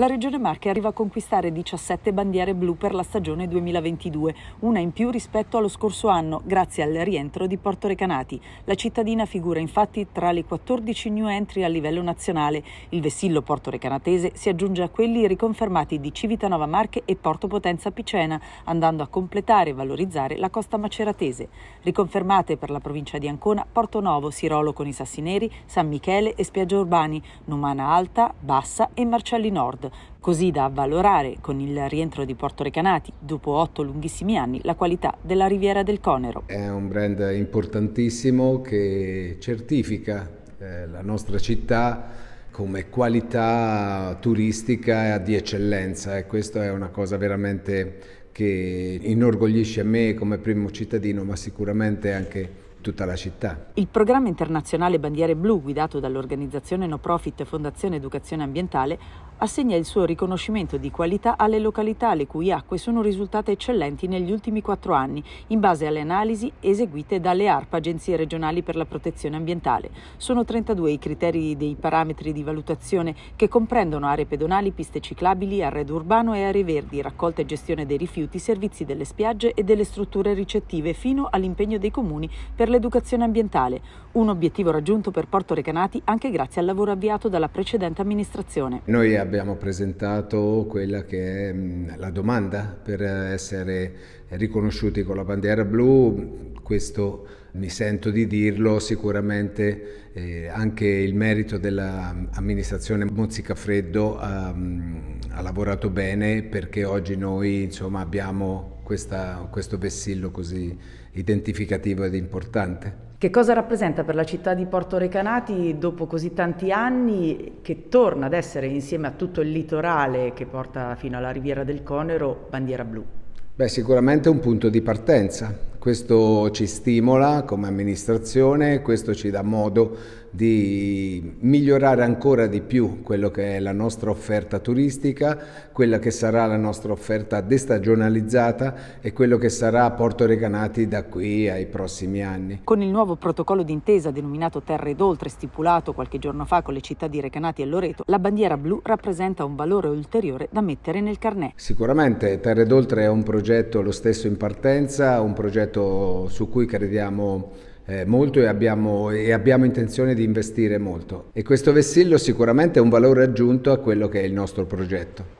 La Regione Marche arriva a conquistare 17 bandiere blu per la stagione 2022, una in più rispetto allo scorso anno, grazie al rientro di Porto Recanati. La cittadina figura infatti tra le 14 new entry a livello nazionale. Il vessillo Porto Recanatese si aggiunge a quelli riconfermati di Civitanova Marche e Porto Potenza Picena, andando a completare e valorizzare la costa maceratese. Riconfermate per la provincia di Ancona Porto Novo, Sirolo con i Sassineri, San Michele e Spiaggia Urbani, Numana Alta, Bassa e Marcelli Nord così da avvalorare con il rientro di Porto Recanati dopo otto lunghissimi anni la qualità della Riviera del Conero. È un brand importantissimo che certifica eh, la nostra città come qualità turistica di eccellenza e questa è una cosa veramente che inorgoglisce me come primo cittadino ma sicuramente anche tutta la città. Il programma internazionale Bandiere Blu, guidato dall'organizzazione no profit Fondazione Educazione Ambientale, assegna il suo riconoscimento di qualità alle località le cui acque sono risultate eccellenti negli ultimi quattro anni, in base alle analisi eseguite dalle ARPA, Agenzie regionali per la protezione ambientale. Sono 32 i criteri dei parametri di valutazione che comprendono aree pedonali, piste ciclabili, arredo urbano e aree verdi, raccolta e gestione dei rifiuti, servizi delle spiagge e delle strutture ricettive, fino all'impegno dei comuni per per l'educazione ambientale, un obiettivo raggiunto per Porto Recanati anche grazie al lavoro avviato dalla precedente amministrazione. Noi abbiamo presentato quella che è mm, la domanda per essere riconosciuti con la bandiera blu, questo mi sento di dirlo, sicuramente eh, anche il merito dell'amministrazione mm, Mozzicafreddo ha, mm, ha lavorato bene perché oggi noi insomma, abbiamo questa, questo vessillo così identificativo ed importante. Che cosa rappresenta per la città di Porto Recanati dopo così tanti anni che torna ad essere insieme a tutto il litorale che porta fino alla riviera del Conero bandiera blu? Beh, sicuramente un punto di partenza. Questo ci stimola come amministrazione, questo ci dà modo di migliorare ancora di più quello che è la nostra offerta turistica, quella che sarà la nostra offerta destagionalizzata e quello che sarà Porto Recanati da qui ai prossimi anni. Con il nuovo protocollo d'intesa denominato Terre d'Oltre stipulato qualche giorno fa con le città di Recanati e Loreto, la bandiera blu rappresenta un valore ulteriore da mettere nel carnet. Sicuramente Terre d'Oltre è un progetto lo stesso in partenza, un progetto su cui crediamo eh, molto e abbiamo, e abbiamo, intenzione di investire molto. E questo vessillo sicuramente è un valore aggiunto a quello che è il nostro progetto.